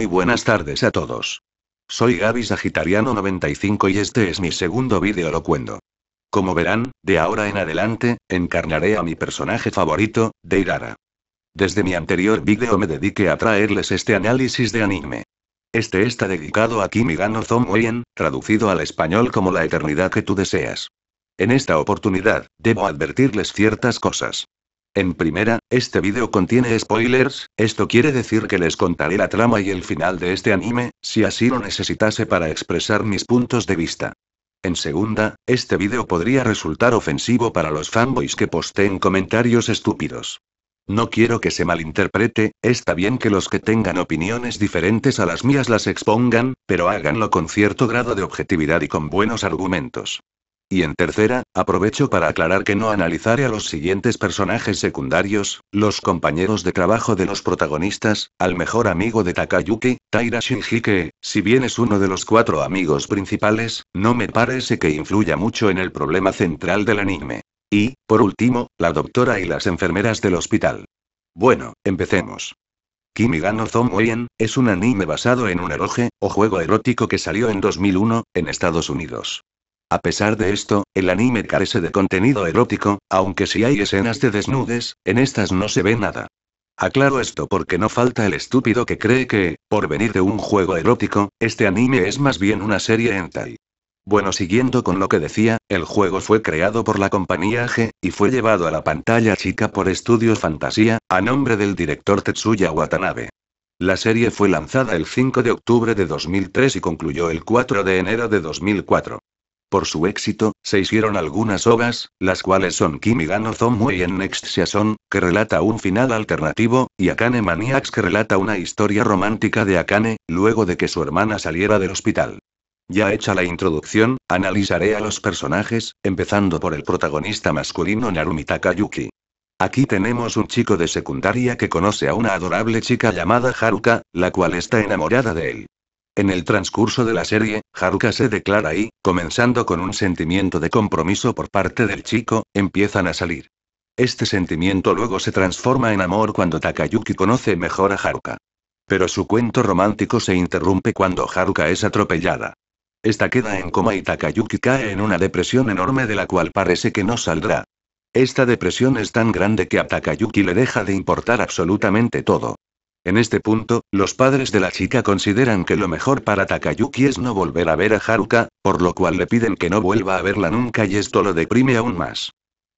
Muy buenas tardes a todos. Soy Gaby Sagitariano 95 y este es mi segundo vídeo locuendo. Como verán, de ahora en adelante, encarnaré a mi personaje favorito, Deirara. Desde mi anterior vídeo me dediqué a traerles este análisis de anime. Este está dedicado a Kimigano Zomoyen, traducido al español como la eternidad que tú deseas. En esta oportunidad, debo advertirles ciertas cosas. En primera, este video contiene spoilers, esto quiere decir que les contaré la trama y el final de este anime, si así lo necesitase para expresar mis puntos de vista. En segunda, este video podría resultar ofensivo para los fanboys que posteen comentarios estúpidos. No quiero que se malinterprete, está bien que los que tengan opiniones diferentes a las mías las expongan, pero háganlo con cierto grado de objetividad y con buenos argumentos. Y en tercera, aprovecho para aclarar que no analizaré a los siguientes personajes secundarios, los compañeros de trabajo de los protagonistas, al mejor amigo de Takayuki, Taira Shinjike, si bien es uno de los cuatro amigos principales, no me parece que influya mucho en el problema central del anime. Y, por último, la doctora y las enfermeras del hospital. Bueno, empecemos. Kimigano Zomoyen, es un anime basado en un eroge, o juego erótico que salió en 2001, en Estados Unidos. A pesar de esto, el anime carece de contenido erótico, aunque si hay escenas de desnudes, en estas no se ve nada. Aclaro esto porque no falta el estúpido que cree que, por venir de un juego erótico, este anime es más bien una serie hentai. Bueno, siguiendo con lo que decía, el juego fue creado por la compañía G, y fue llevado a la pantalla chica por Studio Fantasía, a nombre del director Tetsuya Watanabe. La serie fue lanzada el 5 de octubre de 2003 y concluyó el 4 de enero de 2004. Por su éxito, se hicieron algunas obras, las cuales son Kimigano Zomue en Next Season, que relata un final alternativo, y Akane Maniacs que relata una historia romántica de Akane, luego de que su hermana saliera del hospital. Ya hecha la introducción, analizaré a los personajes, empezando por el protagonista masculino Narumi Takayuki. Aquí tenemos un chico de secundaria que conoce a una adorable chica llamada Haruka, la cual está enamorada de él. En el transcurso de la serie, Haruka se declara y, comenzando con un sentimiento de compromiso por parte del chico, empiezan a salir. Este sentimiento luego se transforma en amor cuando Takayuki conoce mejor a Haruka. Pero su cuento romántico se interrumpe cuando Haruka es atropellada. Esta queda en coma y Takayuki cae en una depresión enorme de la cual parece que no saldrá. Esta depresión es tan grande que a Takayuki le deja de importar absolutamente todo. En este punto, los padres de la chica consideran que lo mejor para Takayuki es no volver a ver a Haruka, por lo cual le piden que no vuelva a verla nunca y esto lo deprime aún más.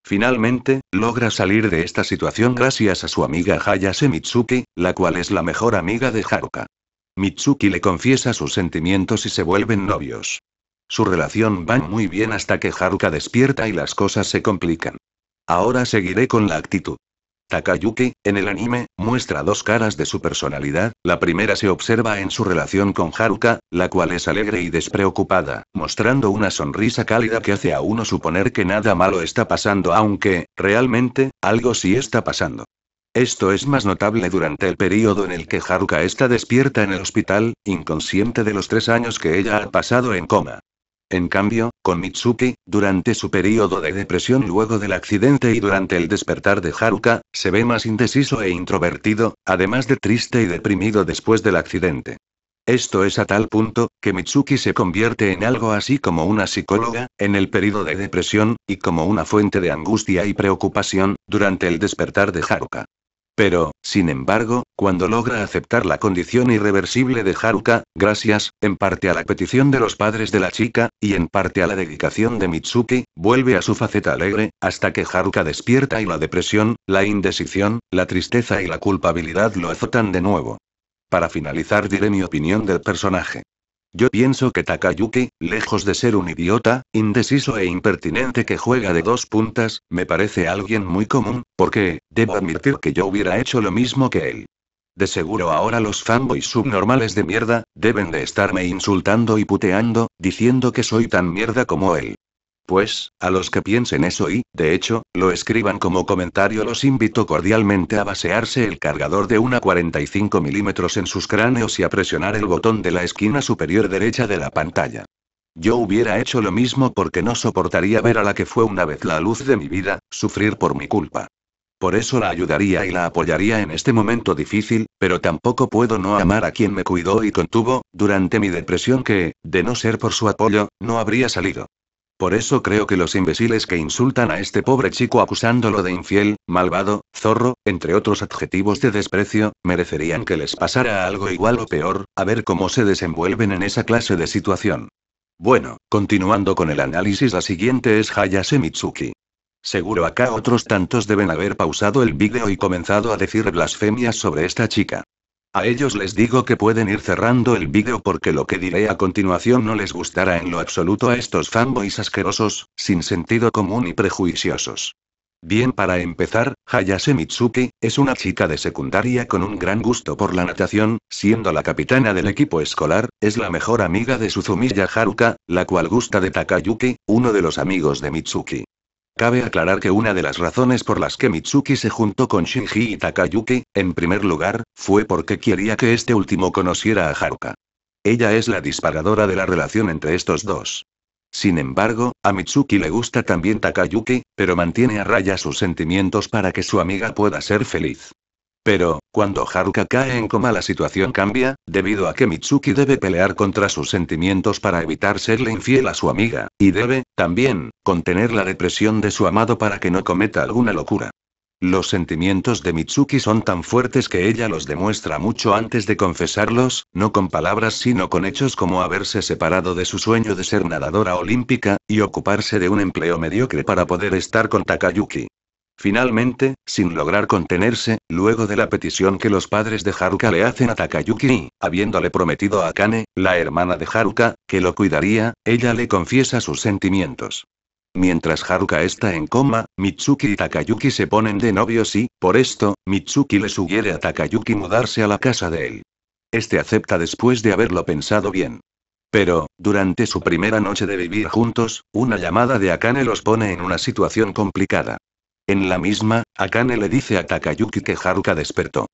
Finalmente, logra salir de esta situación gracias a su amiga Hayase Mitsuki, la cual es la mejor amiga de Haruka. Mitsuki le confiesa sus sentimientos y se vuelven novios. Su relación va muy bien hasta que Haruka despierta y las cosas se complican. Ahora seguiré con la actitud. Takayuki, en el anime, muestra dos caras de su personalidad, la primera se observa en su relación con Haruka, la cual es alegre y despreocupada, mostrando una sonrisa cálida que hace a uno suponer que nada malo está pasando aunque, realmente, algo sí está pasando. Esto es más notable durante el periodo en el que Haruka está despierta en el hospital, inconsciente de los tres años que ella ha pasado en coma. En cambio, con Mitsuki, durante su periodo de depresión luego del accidente y durante el despertar de Haruka, se ve más indeciso e introvertido, además de triste y deprimido después del accidente. Esto es a tal punto, que Mitsuki se convierte en algo así como una psicóloga, en el periodo de depresión, y como una fuente de angustia y preocupación, durante el despertar de Haruka. Pero, sin embargo, cuando logra aceptar la condición irreversible de Haruka, gracias, en parte a la petición de los padres de la chica, y en parte a la dedicación de Mitsuki, vuelve a su faceta alegre, hasta que Haruka despierta y la depresión, la indecisión, la tristeza y la culpabilidad lo azotan de nuevo. Para finalizar diré mi opinión del personaje. Yo pienso que Takayuki, lejos de ser un idiota, indeciso e impertinente que juega de dos puntas, me parece alguien muy común, porque, debo admitir que yo hubiera hecho lo mismo que él. De seguro ahora los fanboys subnormales de mierda, deben de estarme insultando y puteando, diciendo que soy tan mierda como él. Pues, a los que piensen eso y, de hecho, lo escriban como comentario, los invito cordialmente a basearse el cargador de una 45 milímetros en sus cráneos y a presionar el botón de la esquina superior derecha de la pantalla. Yo hubiera hecho lo mismo porque no soportaría ver a la que fue una vez la luz de mi vida, sufrir por mi culpa. Por eso la ayudaría y la apoyaría en este momento difícil, pero tampoco puedo no amar a quien me cuidó y contuvo, durante mi depresión que, de no ser por su apoyo, no habría salido. Por eso creo que los imbéciles que insultan a este pobre chico acusándolo de infiel, malvado, zorro, entre otros adjetivos de desprecio, merecerían que les pasara algo igual o peor, a ver cómo se desenvuelven en esa clase de situación. Bueno, continuando con el análisis, la siguiente es Hayase Mitsuki. Seguro acá otros tantos deben haber pausado el vídeo y comenzado a decir blasfemias sobre esta chica. A ellos les digo que pueden ir cerrando el vídeo porque lo que diré a continuación no les gustará en lo absoluto a estos fanboys asquerosos, sin sentido común y prejuiciosos. Bien para empezar, Hayase Mitsuki, es una chica de secundaria con un gran gusto por la natación, siendo la capitana del equipo escolar, es la mejor amiga de Suzumiya Haruka, la cual gusta de Takayuki, uno de los amigos de Mitsuki. Cabe aclarar que una de las razones por las que Mitsuki se juntó con Shinji y Takayuki, en primer lugar, fue porque quería que este último conociera a Haruka. Ella es la disparadora de la relación entre estos dos. Sin embargo, a Mitsuki le gusta también Takayuki, pero mantiene a raya sus sentimientos para que su amiga pueda ser feliz. Pero, cuando Haruka cae en coma la situación cambia, debido a que Mitsuki debe pelear contra sus sentimientos para evitar serle infiel a su amiga, y debe, también, contener la depresión de su amado para que no cometa alguna locura. Los sentimientos de Mitsuki son tan fuertes que ella los demuestra mucho antes de confesarlos, no con palabras sino con hechos como haberse separado de su sueño de ser nadadora olímpica, y ocuparse de un empleo mediocre para poder estar con Takayuki. Finalmente, sin lograr contenerse, luego de la petición que los padres de Haruka le hacen a Takayuki, habiéndole prometido a Akane, la hermana de Haruka, que lo cuidaría, ella le confiesa sus sentimientos. Mientras Haruka está en coma, Mitsuki y Takayuki se ponen de novios y, por esto, Mitsuki le sugiere a Takayuki mudarse a la casa de él. Este acepta después de haberlo pensado bien. Pero, durante su primera noche de vivir juntos, una llamada de Akane los pone en una situación complicada. En la misma, Akane le dice a Takayuki que Haruka despertó.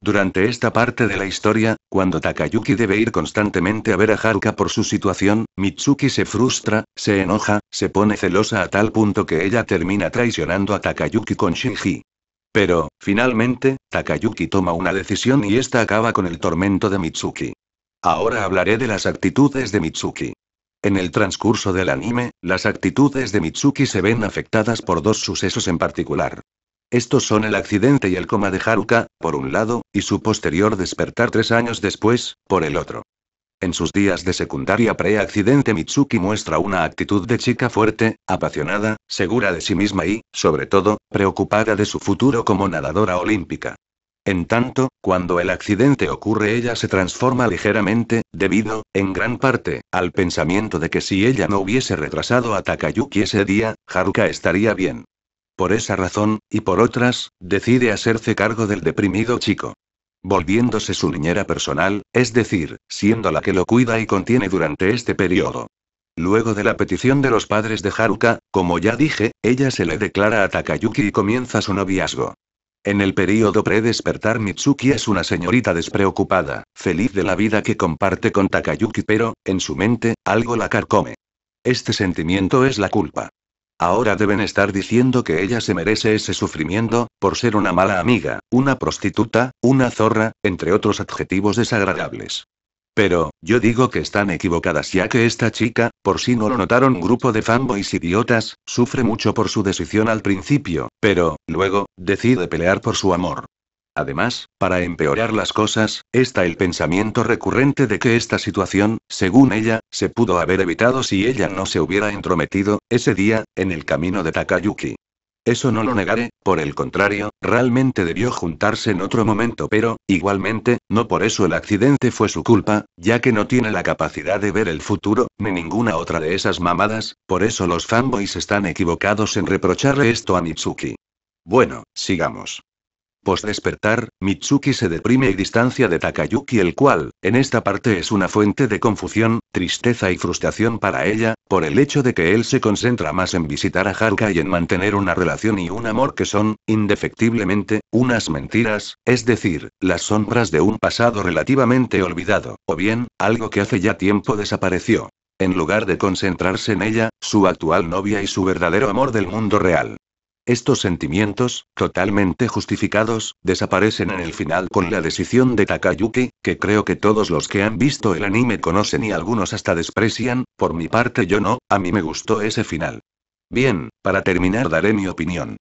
Durante esta parte de la historia, cuando Takayuki debe ir constantemente a ver a Haruka por su situación, Mitsuki se frustra, se enoja, se pone celosa a tal punto que ella termina traicionando a Takayuki con Shinji. Pero, finalmente, Takayuki toma una decisión y esta acaba con el tormento de Mitsuki. Ahora hablaré de las actitudes de Mitsuki. En el transcurso del anime, las actitudes de Mitsuki se ven afectadas por dos sucesos en particular. Estos son el accidente y el coma de Haruka, por un lado, y su posterior despertar tres años después, por el otro. En sus días de secundaria pre-accidente Mitsuki muestra una actitud de chica fuerte, apasionada, segura de sí misma y, sobre todo, preocupada de su futuro como nadadora olímpica. En tanto, cuando el accidente ocurre ella se transforma ligeramente, debido, en gran parte, al pensamiento de que si ella no hubiese retrasado a Takayuki ese día, Haruka estaría bien. Por esa razón, y por otras, decide hacerse cargo del deprimido chico. Volviéndose su niñera personal, es decir, siendo la que lo cuida y contiene durante este periodo. Luego de la petición de los padres de Haruka, como ya dije, ella se le declara a Takayuki y comienza su noviazgo. En el período predespertar Mitsuki es una señorita despreocupada, feliz de la vida que comparte con Takayuki pero, en su mente, algo la carcome. Este sentimiento es la culpa. Ahora deben estar diciendo que ella se merece ese sufrimiento, por ser una mala amiga, una prostituta, una zorra, entre otros adjetivos desagradables. Pero, yo digo que están equivocadas ya que esta chica, por si no lo notaron grupo de fanboys idiotas, sufre mucho por su decisión al principio, pero, luego, decide pelear por su amor. Además, para empeorar las cosas, está el pensamiento recurrente de que esta situación, según ella, se pudo haber evitado si ella no se hubiera entrometido, ese día, en el camino de Takayuki. Eso no lo negaré, por el contrario, realmente debió juntarse en otro momento, pero, igualmente, no por eso el accidente fue su culpa, ya que no tiene la capacidad de ver el futuro, ni ninguna otra de esas mamadas, por eso los fanboys están equivocados en reprocharle esto a Mitsuki. Bueno, sigamos. Pos despertar, Mitsuki se deprime y distancia de Takayuki el cual, en esta parte es una fuente de confusión, tristeza y frustración para ella, por el hecho de que él se concentra más en visitar a Haruka y en mantener una relación y un amor que son, indefectiblemente, unas mentiras, es decir, las sombras de un pasado relativamente olvidado, o bien, algo que hace ya tiempo desapareció. En lugar de concentrarse en ella, su actual novia y su verdadero amor del mundo real. Estos sentimientos, totalmente justificados, desaparecen en el final con la decisión de Takayuki, que creo que todos los que han visto el anime conocen y algunos hasta desprecian, por mi parte yo no, a mí me gustó ese final. Bien, para terminar daré mi opinión.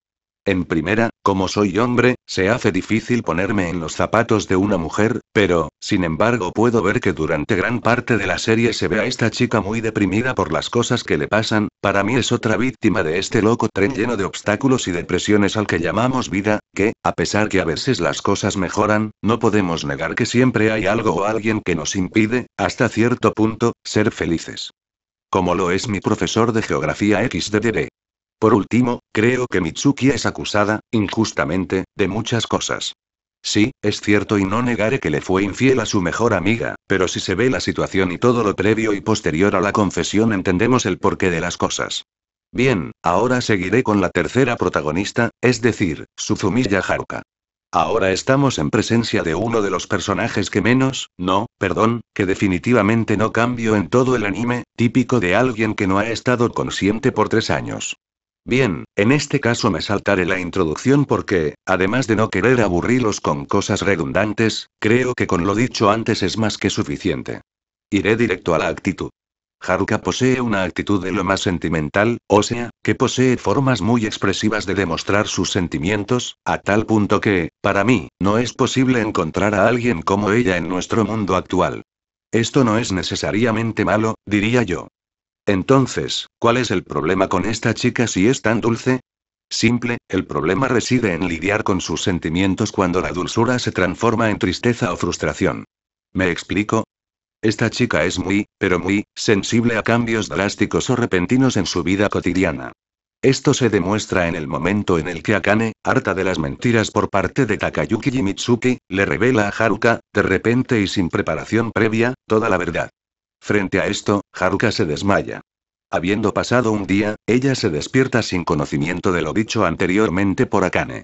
En primera, como soy hombre, se hace difícil ponerme en los zapatos de una mujer, pero, sin embargo, puedo ver que durante gran parte de la serie se ve a esta chica muy deprimida por las cosas que le pasan, para mí es otra víctima de este loco tren lleno de obstáculos y depresiones al que llamamos vida, que, a pesar que a veces las cosas mejoran, no podemos negar que siempre hay algo o alguien que nos impide, hasta cierto punto, ser felices. Como lo es mi profesor de geografía XDB. Por último, creo que Mitsuki es acusada, injustamente, de muchas cosas. Sí, es cierto y no negaré que le fue infiel a su mejor amiga, pero si se ve la situación y todo lo previo y posterior a la confesión entendemos el porqué de las cosas. Bien, ahora seguiré con la tercera protagonista, es decir, Suzumiya Haruka. Ahora estamos en presencia de uno de los personajes que menos, no, perdón, que definitivamente no cambio en todo el anime, típico de alguien que no ha estado consciente por tres años. Bien, en este caso me saltaré la introducción porque, además de no querer aburrirlos con cosas redundantes, creo que con lo dicho antes es más que suficiente. Iré directo a la actitud. Haruka posee una actitud de lo más sentimental, o sea, que posee formas muy expresivas de demostrar sus sentimientos, a tal punto que, para mí, no es posible encontrar a alguien como ella en nuestro mundo actual. Esto no es necesariamente malo, diría yo. Entonces, ¿cuál es el problema con esta chica si es tan dulce? Simple, el problema reside en lidiar con sus sentimientos cuando la dulzura se transforma en tristeza o frustración. ¿Me explico? Esta chica es muy, pero muy, sensible a cambios drásticos o repentinos en su vida cotidiana. Esto se demuestra en el momento en el que Akane, harta de las mentiras por parte de Takayuki y Mitsuki, le revela a Haruka, de repente y sin preparación previa, toda la verdad. Frente a esto, Haruka se desmaya. Habiendo pasado un día, ella se despierta sin conocimiento de lo dicho anteriormente por Akane.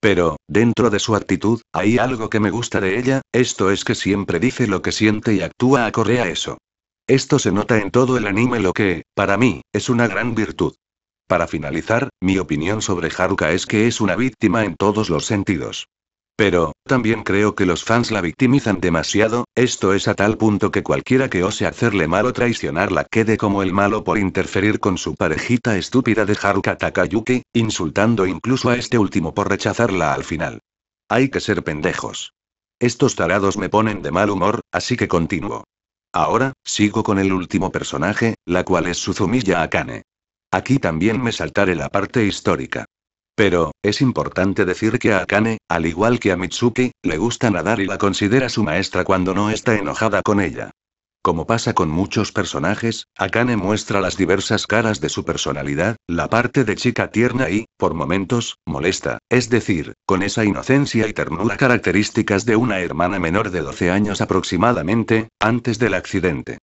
Pero, dentro de su actitud, hay algo que me gusta de ella, esto es que siempre dice lo que siente y actúa acorde a eso. Esto se nota en todo el anime lo que, para mí, es una gran virtud. Para finalizar, mi opinión sobre Haruka es que es una víctima en todos los sentidos. Pero, también creo que los fans la victimizan demasiado, esto es a tal punto que cualquiera que ose hacerle mal o traicionarla quede como el malo por interferir con su parejita estúpida de Haruka Takayuki, insultando incluso a este último por rechazarla al final. Hay que ser pendejos. Estos tarados me ponen de mal humor, así que continúo. Ahora, sigo con el último personaje, la cual es Suzumiya Akane. Aquí también me saltaré la parte histórica. Pero, es importante decir que a Akane, al igual que a Mitsuki, le gusta nadar y la considera su maestra cuando no está enojada con ella. Como pasa con muchos personajes, Akane muestra las diversas caras de su personalidad, la parte de chica tierna y, por momentos, molesta, es decir, con esa inocencia y ternura características de una hermana menor de 12 años aproximadamente, antes del accidente.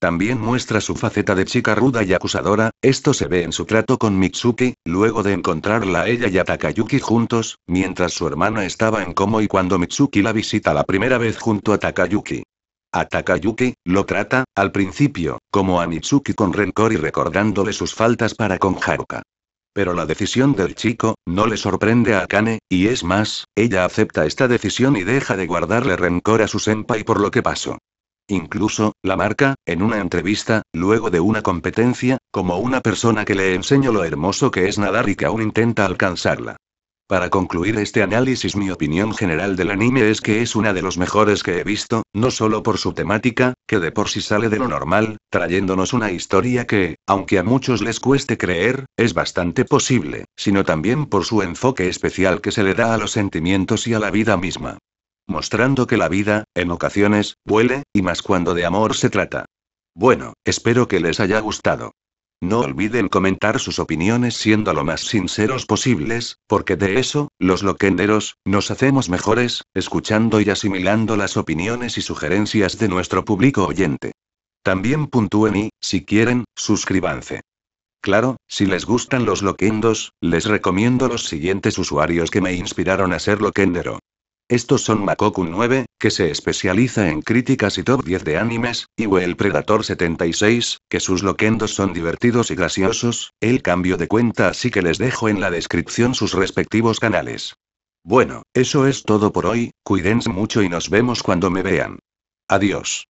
También muestra su faceta de chica ruda y acusadora, esto se ve en su trato con Mitsuki, luego de encontrarla a ella y a Takayuki juntos, mientras su hermana estaba en coma y cuando Mitsuki la visita la primera vez junto a Takayuki. A Takayuki, lo trata, al principio, como a Mitsuki con rencor y recordándole sus faltas para con Haruka. Pero la decisión del chico, no le sorprende a Akane, y es más, ella acepta esta decisión y deja de guardarle rencor a su senpai por lo que pasó. Incluso, la marca, en una entrevista, luego de una competencia, como una persona que le enseño lo hermoso que es nadar y que aún intenta alcanzarla. Para concluir este análisis mi opinión general del anime es que es una de los mejores que he visto, no solo por su temática, que de por sí sale de lo normal, trayéndonos una historia que, aunque a muchos les cueste creer, es bastante posible, sino también por su enfoque especial que se le da a los sentimientos y a la vida misma mostrando que la vida, en ocasiones, huele, y más cuando de amor se trata. Bueno, espero que les haya gustado. No olviden comentar sus opiniones siendo lo más sinceros posibles, porque de eso, los loquenderos, nos hacemos mejores, escuchando y asimilando las opiniones y sugerencias de nuestro público oyente. También puntúen y, si quieren, suscribanse. Claro, si les gustan los loquendos, les recomiendo los siguientes usuarios que me inspiraron a ser loquendero. Estos son Makokun 9, que se especializa en críticas y top 10 de animes, y Well Predator 76, que sus loquendos son divertidos y graciosos, el cambio de cuenta así que les dejo en la descripción sus respectivos canales. Bueno, eso es todo por hoy, cuídense mucho y nos vemos cuando me vean. Adiós.